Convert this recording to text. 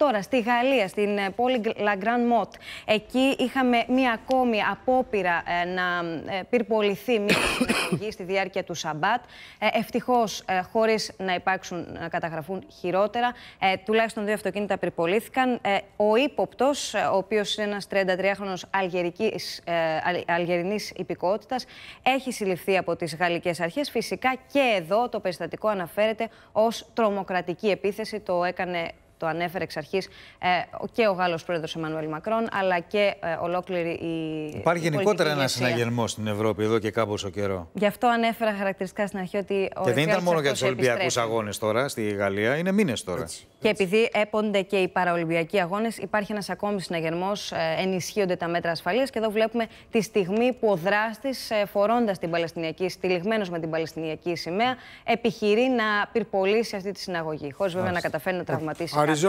Τώρα, στη Γαλλία, στην ε, πόλη La Grande Motte, εκεί είχαμε μία ακόμη απόπειρα ε, να ε, πυρποληθεί μία πυρκαγιά στη διάρκεια του Σαμπάτ. Ευτυχώ, χωρίς να υπάρξουν, να καταγραφούν χειρότερα, τουλάχιστον δύο αυτοκίνητα πυρπολήθηκαν. Ο ύποπτος, ο οποίος είναι ένας 33χρονο αλγερινής υπηκότητας, έχει συλληφθεί από τις γαλλικές αρχές. Φυσικά και εδώ το περιστατικό αναφέρεται ως τρομοκρατική επίθεση. Το έκανε το ανέφερε εξ αρχής ε, και ο Γάλλος πρόεδρος Εμμανουέλ Μακρόν, αλλά και ε, ολόκληρη η. Υπάρχει γενικότερα ένας συναγερμό στην Ευρώπη εδώ και κάπω ο καιρό. Γι' αυτό ανέφερα χαρακτηριστικά στην αρχή ότι. Ο και δεν ήταν μόνο για τους Ολυμπιακούς Αγώνες τώρα στη Γαλλία, είναι μήνες τώρα. Και επειδή έπονται και οι παραολυμπιακοί αγώνες, υπάρχει ένας ακόμη συναγερμός. Ε, ενισχύονται τα μέτρα ασφαλείας. Και εδώ βλέπουμε τη στιγμή που ο δράστης, ε, φορώντας την Παλαιστινιακή, στυλιγμένος με την Παλαιστινιακή σημαία, επιχειρεί να πυρπολίσει αυτή τη συναγωγή. Χωρίς βέβαια να καταφέρει να ε, τραυματίσει.